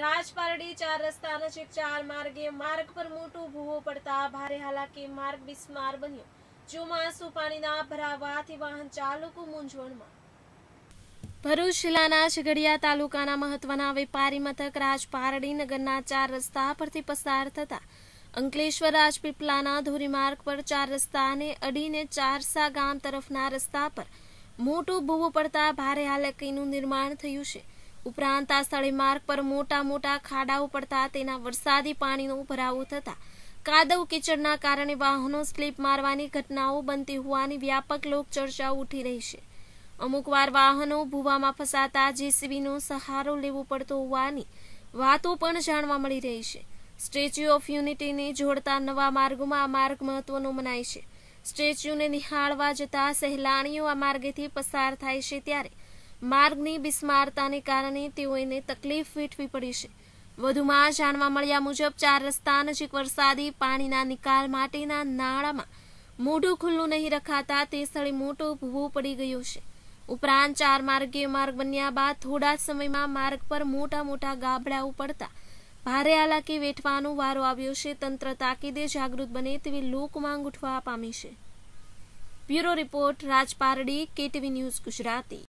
રાજપારડી ચાર રસ્તા નજીક ચાર માર્ગે માર્ગ પર મોટો ભૂવો પડતા ભારે હાલાકી માર્ગ બિસ્માર બન્યો ચોમાસું પાણીના ભરાવાથી વાહન ચાલકો મૂંઝવણમાં ભરૂચ જિલ્લાના ઝઘડિયા તાલુકાના મહત્વના વેપારી મથક રાજપારડી નગરના ચાર રસ્તા પરથી પસાર થતા અંકલેશ્વર રાજપીપલાના ધોરીમાર્ગ પર ચાર રસ્તાને અડીને ચારસા ગામ તરફના રસ્તા પર મોટો ભૂવો પડતા ભારે હાલકીનું નિર્માણ થયું છે ઉપરાંત આ સ્થળે માર્ગ પર મોટા મોટા ખાડાઓ પડતા તેના વરસાદી પાણીનો ભરાવો થતા કાદવ કિચડના કારણે વાહનો સ્લીપ મારવાની ઘટનાઓ બનતી હોવાની વ્યાપક લોક લોકચર્ચા ઉઠી રહી છે વાર વાહનો ભૂવામાં ફસાતા જેસીબીનો સહારો લેવો પડતો હોવાની વાતો પણ જાણવા મળી રહી છે સ્ટેચ્યુ ઓફ યુનિટીને જોડતા નવા માર્ગોમાં આ માર્ગ મહત્વનો મનાય છે સ્ટેચ્યુને નિહાળવા જતા સહેલાણીઓ આ માર્ગેથી પસાર થાય છે ત્યારે માર્ગની બિસ્મારતાને કારણે તેઓને તકલીફ વેઠવી પડી છે વધુમાં જાણવા મળ્યા મુજબ ચાર રસ્તા નજીક વરસાદી પાણીના નિકાલ માટેના નાળામાં મોઢું ખુલ્લું નહીં રખાતા તે સ્થળે મોટો ભૂવો પડી ગયો છે ઉપરાંત ચાર માર્ગીય માર્ગ બન્યા બાદ થોડા સમયમાં માર્ગ પર મોટા મોટા ગાબડાઓ પડતા ભારે હાલાકી વેઠવાનો વારો આવ્યો છે તંત્ર તાકીદે જાગૃત બને તેવી લોકમાંગ ઉઠવા પામી છે bureau report Rajpardi Pardi KTV news Gujarati